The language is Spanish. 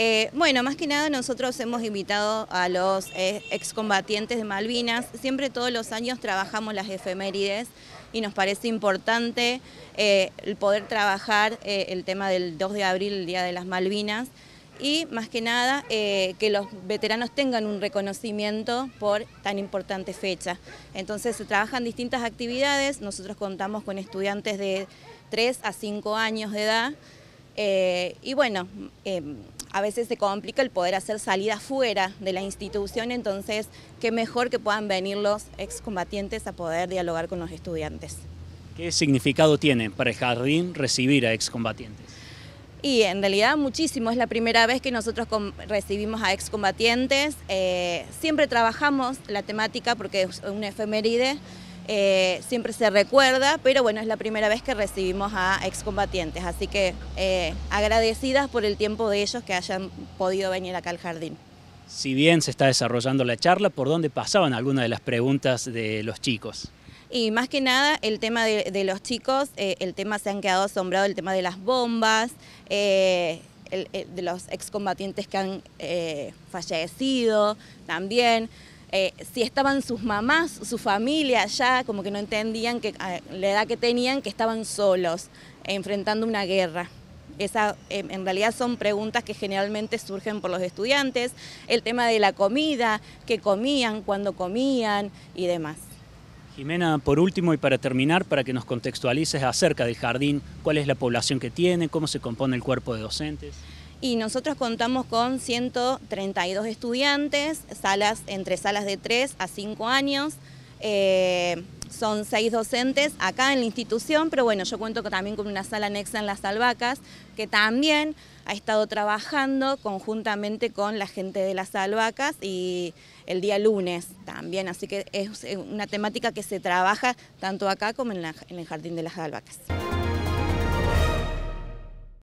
Eh, bueno, más que nada nosotros hemos invitado a los eh, excombatientes de Malvinas. Siempre todos los años trabajamos las efemérides y nos parece importante eh, el poder trabajar el tema del 2 de abril, el Día de las Malvinas, y más que nada que los veteranos tengan un reconocimiento por tan importante fecha. Entonces se trabajan distintas actividades, nosotros contamos con estudiantes de 3 a 5 años de edad, y bueno em, a veces se complica el poder hacer salida fuera de la institución, entonces qué mejor que puedan venir los excombatientes a poder dialogar con los estudiantes. ¿Qué significado tiene para el jardín recibir a excombatientes? Y en realidad muchísimo, es la primera vez que nosotros recibimos a excombatientes. Eh, siempre trabajamos la temática porque es una efeméride, eh, siempre se recuerda, pero bueno, es la primera vez que recibimos a excombatientes, así que eh, agradecidas por el tiempo de ellos que hayan podido venir acá al jardín. Si bien se está desarrollando la charla, ¿por dónde pasaban algunas de las preguntas de los chicos? Y más que nada el tema de, los chicos, eh, el tema se han quedado asombrados, el tema de las bombas, de los excombatientes que han fallecido también. Eh, si estaban sus mamás, su familia allá, como que no entendían que la edad que tenían, que estaban solos, enfrentando una guerra. Esas eh, en realidad son preguntas que generalmente surgen por los estudiantes, el tema de la comida, qué comían, cuándo comían y demás. Jimena, por último y para terminar, para que nos contextualices acerca del jardín, cuál es la población que tiene, cómo se compone el cuerpo de docentes y nosotros contamos con 132 estudiantes, salas entre salas de 3 a 5 años. Eh, son 6 docentes acá en la institución, pero bueno, yo cuento también con una sala anexa en Las Albacas, que también ha estado trabajando conjuntamente con la gente de Las Albacas y el día lunes también, así que es una temática que se trabaja tanto acá como en, en el Jardín de las Albacas.